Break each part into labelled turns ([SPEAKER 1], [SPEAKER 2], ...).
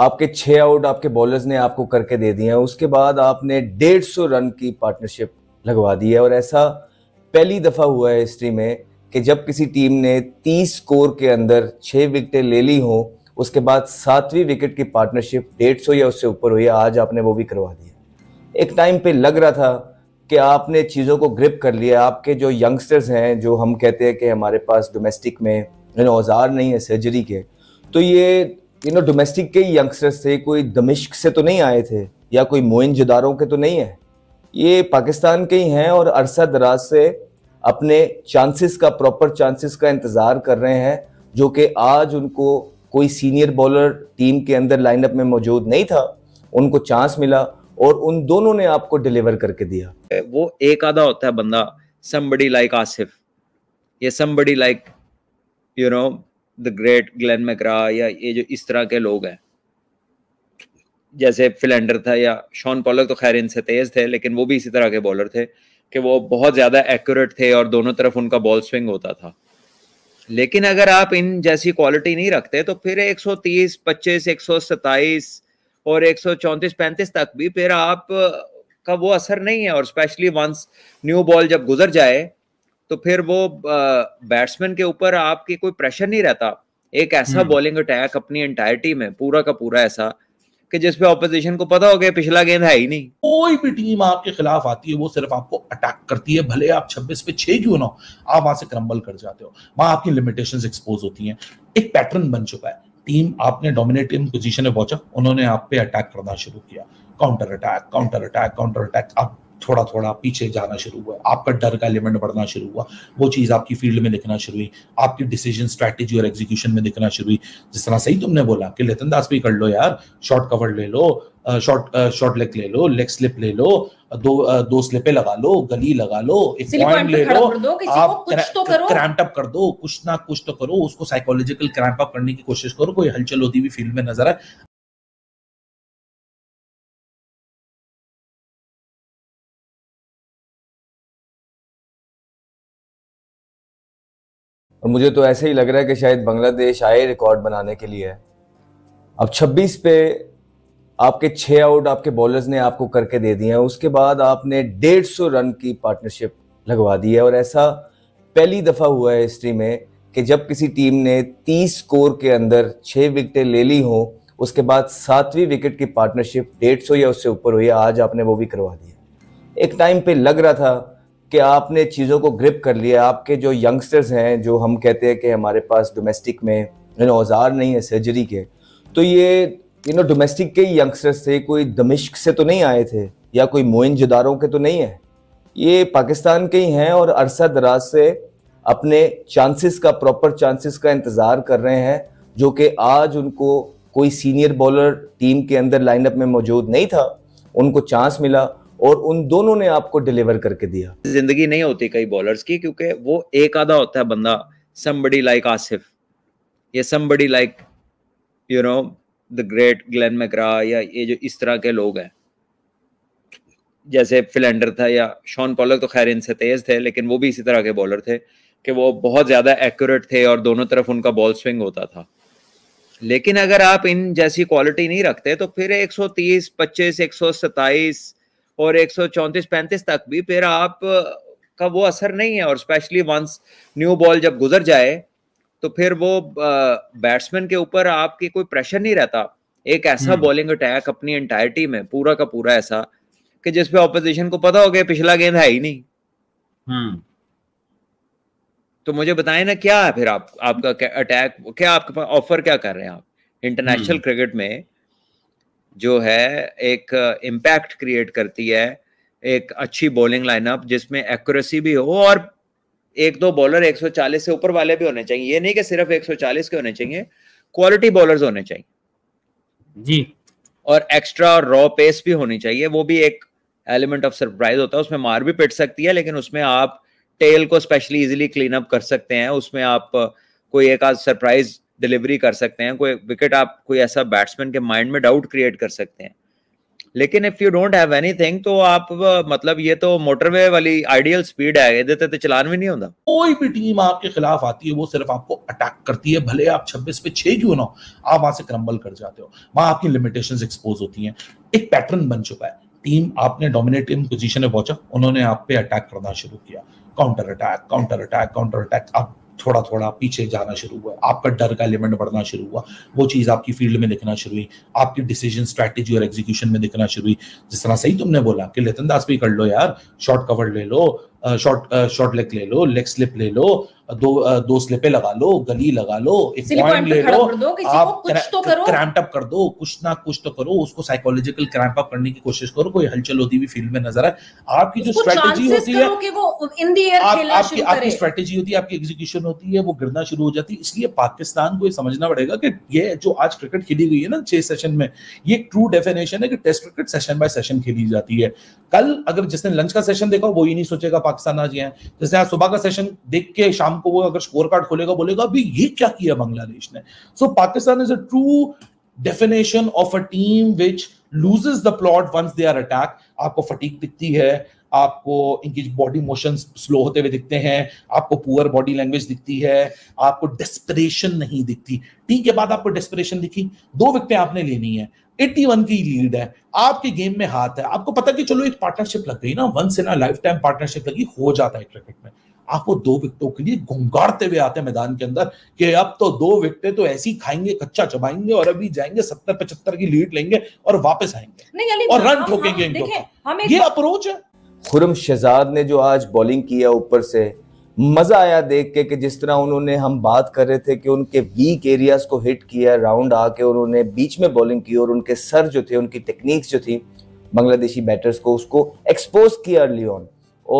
[SPEAKER 1] आपके छः आउट आपके बॉलर्स ने आपको करके दे दिए हैं उसके बाद आपने डेढ़ सौ रन की पार्टनरशिप लगवा दी है और ऐसा पहली दफ़ा हुआ है हिस्ट्री में कि जब किसी टीम ने तीस स्कोर के अंदर छः विकटें ले ली हों उसके बाद सातवीं विकेट की पार्टनरशिप डेढ़ सौ या उससे ऊपर हुई आज आपने वो भी करवा दिया एक टाइम पे लग रहा था कि आपने चीज़ों को ग्रिप कर लिया आपके जो यंगस्टर्स हैं जो हम कहते हैं कि हमारे पास डोमेस्टिक में औजार नहीं है सर्जरी के तो ये यू नो डोमेस्टिक के यंगस्टर्स थे कोई दमिश्क से तो नहीं आए थे या कोई मोइन जदारों के तो नहीं है ये पाकिस्तान के ही हैं और अरसा दराज से अपने चांसेस का प्रॉपर चांसेस का इंतज़ार कर रहे हैं जो कि आज उनको कोई सीनियर बॉलर टीम के अंदर लाइनअप में मौजूद नहीं था उनको चांस मिला और उन दोनों ने आपको डिलीवर करके दिया
[SPEAKER 2] वो एक आधा होता है बंदा समबड़ी लाइक आसिफ ये somebody like you know the great Glenn McGrath या ये जो इस तरह के लोग हैं जैसे फिलेंडर था या शॉन पॉलर तो खैर इनसे तेज थे लेकिन वो भी इसी तरह के बॉलर थे कि वो बहुत ज़्यादा एक्यूरेट थे और दोनों तरफ उनका बॉल स्विंग होता था लेकिन अगर आप इन जैसी क्वालिटी नहीं रखते तो फिर 130, 25, 127 और 134, 35 तक भी फिर आप का वो असर नहीं है और स्पेशली वंस न्यू बॉल जब गुजर जाए तो फिर वो बैट्समैन के ऊपर आपके कोई प्रेशर नहीं रहता एक ऐसा बॉलिंग हम्म। अटैक अपनी एंटायरिटी में पूरा का
[SPEAKER 3] पूरा ऐसा कि पे ऑपोजिशन को पता हो गया पिछला गेंद है ही नहीं कोई भी टीम आपके खिलाफ आती है वो सिर्फ आपको अटैक करती है भले आप 26 पे 6 क्यों ना हो आप वहां से क्रम्बल कर जाते हो वहां आपकी लिमिटेशंस एक्सपोज होती हैं एक पैटर्न बन चुका है टीम आपने डोमिनेटिंग पोजीशन में पहुंचा उन्होंने आप पे अटैक करना शुरू किया counter attack counter attack counter attack आप थोड़ा थोड़ा पीछे जाना शुरू हुआ आपका डर का एलिमेंट बढ़ना शुरू हुआ वो चीज़ आपकी फील्ड में दिखना शुरू हुई आपकी डिसीजन स्ट्रैटेजी और एग्जीक्यूशन में दिखना शुरू हुई जिस तरह सही तुमने बोला कि लेतन दास भी कर लो यार शॉर्ट कवर ले लो शॉर्ट शॉर्ट लेग ले लो लेग स्लिप ले लो दो दो स्लिपे लगा लो गली लगा लो एक पॉइंट ले लो आप क्रैम्प तो अप कर दो कुछ ना कुछ तो करो उसको साइकोलॉजिकल क्रैम्प अप करने की कोशिश करो कोई हलचल होती हुई फील्ड में नजर आए
[SPEAKER 1] और मुझे तो ऐसे ही लग रहा है कि शायद बांग्लादेश आए रिकॉर्ड बनाने के लिए अब 26 पे आपके छः आउट आपके बॉलर्स ने आपको करके दे दिए हैं उसके बाद आपने डेढ़ सौ रन की पार्टनरशिप लगवा दी है और ऐसा पहली दफ़ा हुआ है हिस्ट्री में कि जब किसी टीम ने तीस स्कोर के अंदर छः विकेटें ले ली हों उसके बाद सातवीं विकेट की पार्टनरशिप डेढ़ सौ या उससे ऊपर हुई आज आपने वो भी करवा दिया एक टाइम पे लग रहा था कि आपने चीज़ों को ग्रिप कर लिया आपके जो यंगस्टर्स हैं जो हम कहते हैं कि हमारे पास डोमेस्टिक में यू नो औजार नहीं है सर्जरी के तो ये यू नो डोमेस्टिक के ही यंगस्टर्स थे कोई दमिश्क से तो नहीं आए थे या कोई मोइन जदारों के तो नहीं है ये पाकिस्तान के ही हैं और अरसा दराज से अपने चांसेस का प्रॉपर चांसेस का इंतज़ार कर रहे हैं जो कि आज उनको कोई सीनियर बॉलर टीम के अंदर लाइनअप में मौजूद नहीं था उनको चांस मिला और उन दोनों ने आपको डिलीवर करके दिया
[SPEAKER 2] जिंदगी नहीं होती कई बॉलर्स की क्योंकि वो एक आधा होता है बंदा समबडी लाइक आसिफ ये somebody like you know the great Glenn McGrath या ये जो इस तरह के लोग हैं जैसे फिलेंडर था या शॉन पॉलक तो खैर इनसे तेज थे लेकिन वो भी इसी तरह के बॉलर थे कि वो बहुत ज्यादा एक्यूरेट थे और दोनों तरफ उनका बॉल स्विंग होता था लेकिन अगर आप इन जैसी क्वालिटी नहीं रखते तो फिर 130 25 127 और एक सौ पैंतीस तक भी फिर आप का वो असर नहीं है और स्पेशली वंस न्यू बॉल जब गुजर जाए तो फिर वो बैट्समैन के ऊपर आपकी कोई प्रेशर नहीं रहता एक ऐसा बॉलिंग हम्म। अटैक अपनी एंटायरिटी में पूरा का पूरा ऐसा कि जिसपे ऑपोजिशन को पता हो गया पिछला गेंद है ही नहीं हम्म। तो मुझे बताए ना क्या है फिर आप आपका अटैक क्या आपके पास ऑफर क्या कर रहे हैं आप इंटरनेशनल क्रिकेट हम्म। में जो है एक इम्पैक्ट uh, क्रिएट करती है एक अच्छी बॉलिंग लाइनअप जिसमें एक्यूरेसी भी हो और एक दो बॉलर 140 से ऊपर वाले भी होने चाहिए ये नहीं कि सिर्फ 140 के होने चाहिए क्वालिटी बॉलर्स होने चाहिए जी और एक्स्ट्रा रॉ पेस भी होनी चाहिए वो भी एक एलिमेंट ऑफ सरप्राइज होता है उसमें मार भी पिट सकती है लेकिन उसमें आप टेल को स्पेशली इजिली क्लीन अप कर सकते हैं उसमें आप uh, कोई एक आध सरप्राइज डिलीवरी कर सकते हैं कोई विकेट आप कोई ऐसा बैट्समैन के माइंड में डाउट क्रिएट कर सकते हैं लेकिन if you don't have anything तो आप मतलब ये तो मोटरवे वाली आइडियल स्पीड है इधर तो चलान भी नहीं होता
[SPEAKER 3] कोई भी टीम आपके खिलाफ आती है वो सिर्फ आपको अटैक करती है भले आप 26 पे 6 क्यों ना हो आप वहां से क्रम्बल कर जाते हो वहां आपकी लिमिटेशंस एक्सपोज होती हैं एक पैटर्न बन चुका है टीम आपने डोमिनेटिंग पोजीशन में पहुंचा उन्होंने आप पे अटैक करना शुरू किया counter attack counter attack counter attack आप थोड़ा थोड़ा पीछे जाना शुरू हुआ आपका डर का एलिमेंट बढ़ना शुरू हुआ वो चीज़ आपकी फील्ड में दिखना शुरू हुई आपकी डिसीजन स्ट्रैटेजी और एग्जीक्यूशन में दिखना शुरू हुई जिस तरह सही तुमने बोला कि लेतन दास भी कर लो यार शॉर्ट कवर ले लो शॉर्ट शॉर्ट लेग ले लो लेग स्लिप ले लो दो दो स्लिपे लगा लो गली लगा लो एक पॉइंट ले लो आप क्रैम्प तो अप कर दो कुछ ना कुछ तो करो उसको साइकोलॉजिकल क्रैम्प अप करने की कोशिश करो कोई हलचल होती हुई फील्ड में नजर आए आपकी जो स्ट्रेटेजी होती
[SPEAKER 4] है वो इन एयर आप, आपकी आपकी
[SPEAKER 3] स्ट्रेटेजी होती है आपकी एग्जीक्यूशन होती है वो गिरना शुरू हो जाती है इसलिए पाकिस्तान को ये समझना पड़ेगा कि ये जो आज क्रिकेट खेली गई है ना छह सेशन में ये ट्रू डेफिनेशन है कि test cricket session by session खेली जाती है कल अगर जिसने लंच का सेशन देखा वो ये नहीं सोचेगा पाकिस्तान आज ये है जिसने आज सुबह का सेशन देख के शाम शाम को वो अगर स्कोर कार्ड खोलेगा बोलेगा अभी ये क्या किया बांग्लादेश ने so Pakistan is a true definition of a team which loses the plot once they are attack आपको फटीक दिखती है आपको इनकी बॉडी मोशन स्लो होते हुए दिखते हैं आपको पुअर बॉडी लैंग्वेज दिखती है आपको डेस्परेशन नहीं दिखती टी के बाद आपको डेस्परेशन दिखी दो विकटें आपने लेनी है 81 की लीड है आपके गेम में हाथ है आपको पता कि चलो एक पार्टनरशिप लग गई ना once in a life time partnership लगी हो जाता है क्रिकेट में आपको दो विकेटों के लिए घुंगाड़ते हुए आते हैं मैदान के अंदर कि अब तो दो विकेटें तो ऐसी खाएंगे कच्चा चबाएंगे और अभी जाएंगे सत्तर पचहत्तर की लीड लेंगे और वापस आएंगे और रन ठोकेंगे ये अप्रोच है
[SPEAKER 1] खुरम शहजाद ने जो आज बॉलिंग किया ऊपर से मज़ा आया देख के कि जिस तरह उन्होंने हम बात कर रहे थे कि उनके वीक एरियाज को हिट किया राउंड आके उन्होंने बीच में बॉलिंग की और उनके सर जो थे उनकी टेक्निक्स जो थी बांग्लादेशी बैटर्स को उसको एक्सपोज किया अर्ली ऑन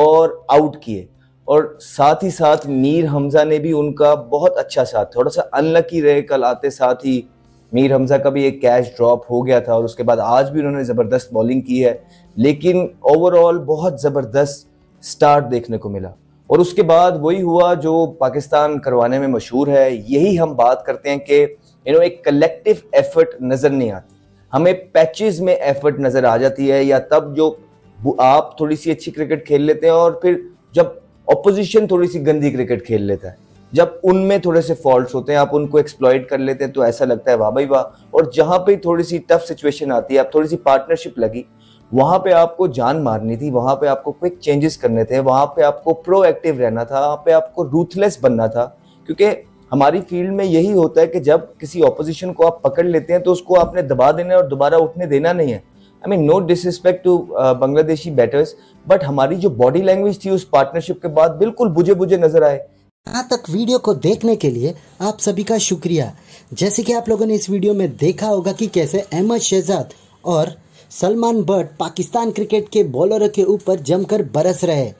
[SPEAKER 1] और आउट किए और साथ ही साथ मीर हमज़ा ने भी उनका बहुत अच्छा साथ थोड़ा सा अनलकी रहे कल आते साथ ही मीर हमज़ा का भी एक कैच ड्रॉप हो गया था और उसके बाद आज भी उन्होंने ज़बरदस्त बॉलिंग की है लेकिन ओवरऑल बहुत ज़बरदस्त स्टार्ट देखने को मिला और उसके बाद वही हुआ जो पाकिस्तान करवाने में मशहूर है यही हम बात करते हैं कि यू नो एक कलेक्टिव एफर्ट नज़र नहीं आती हमें पैचेज़ में एफर्ट नज़र आ जाती है या तब जो आप थोड़ी सी अच्छी क्रिकेट खेल लेते हैं और फिर जब ऑपोजिशन थोड़ी सी गंदी क्रिकेट खेल लेता है जब उनमें थोड़े से फॉल्ट होते हैं आप उनको एक्सप्लॉयट कर लेते हैं तो ऐसा लगता है वाह भाई वाह और जहां पर थोड़ी सी टफ सिचुएशन आती है आप थोड़ी सी पार्टनरशिप लगी वहां पे आपको जान मारनी थी वहां पे आपको क्विक चेंजेस करने थे वहां पे आपको प्रोएक्टिव रहना था वहां पे आपको रूथलेस बनना था क्योंकि हमारी फील्ड में यही होता है कि जब किसी ऑपोजिशन को आप पकड़ लेते हैं तो उसको आपने दबा देना और दोबारा उठने देना नहीं है I mean no disrespect to Bangladeshi batters but
[SPEAKER 4] हमारी जो बॉडी लैंग्वेज थी उस पार्टनरशिप के बाद बिल्कुल बुझे बुझे नजर आए यहाँ तक वीडियो को देखने के लिए आप सभी का शुक्रिया जैसे कि आप लोगों ने इस वीडियो में देखा होगा कि कैसे अहमद शहजाद और सलमान बट पाकिस्तान क्रिकेट के बॉलरों के ऊपर जमकर बरस रहे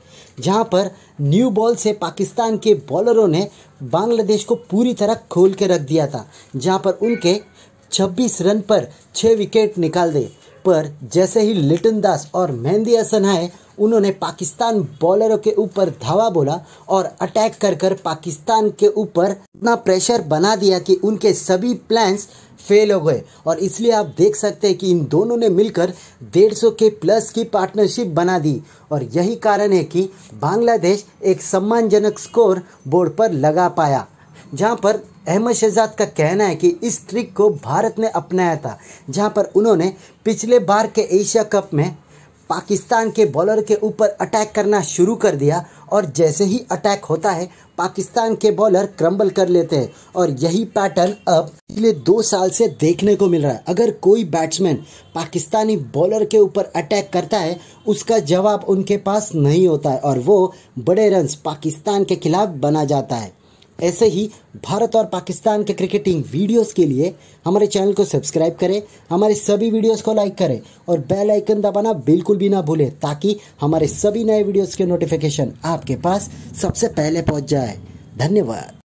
[SPEAKER 4] जहां पर न्यू बॉल से पाकिस्तान के बॉलरों ने बांग्लादेश को पूरी तरह खोल के रख दिया था जहां पर उनके 26 रन पर 6 विकेट निकाल दिए पर जैसे ही लिटन दास और मेहंदी हसन आए उन्होंने पाकिस्तान बॉलरों के ऊपर धावा बोला और अटैक कर कर पाकिस्तान के ऊपर इतना प्रेशर बना दिया कि उनके सभी प्लान्स फेल हो गए और इसलिए आप देख सकते हैं कि इन दोनों ने मिलकर 150 के प्लस की पार्टनरशिप बना दी और यही कारण है कि बांग्लादेश एक सम्मानजनक स्कोर बोर्ड पर लगा पाया जहां पर अहमद शहजाद का कहना है कि इस ट्रिक को भारत ने अपनाया था जहां पर उन्होंने पिछले बार के एशिया कप में पाकिस्तान के बॉलर के ऊपर अटैक करना शुरू कर दिया और जैसे ही अटैक होता है पाकिस्तान के बॉलर क्रम्बल कर लेते हैं और यही पैटर्न अब पिछले दो साल से देखने को मिल रहा है अगर कोई बैट्समैन पाकिस्तानी बॉलर के ऊपर अटैक करता है उसका जवाब उनके पास नहीं होता है और वो बड़े रन पाकिस्तान के खिलाफ बना जाता है ऐसे ही भारत और पाकिस्तान के क्रिकेटिंग वीडियोस के लिए हमारे चैनल को सब्सक्राइब करें हमारे सभी वीडियोस को लाइक करें और बेल आइकन दबाना बिल्कुल भी ना भूलें ताकि हमारे सभी नए वीडियोस के नोटिफिकेशन आपके पास सबसे पहले पहुंच जाए धन्यवाद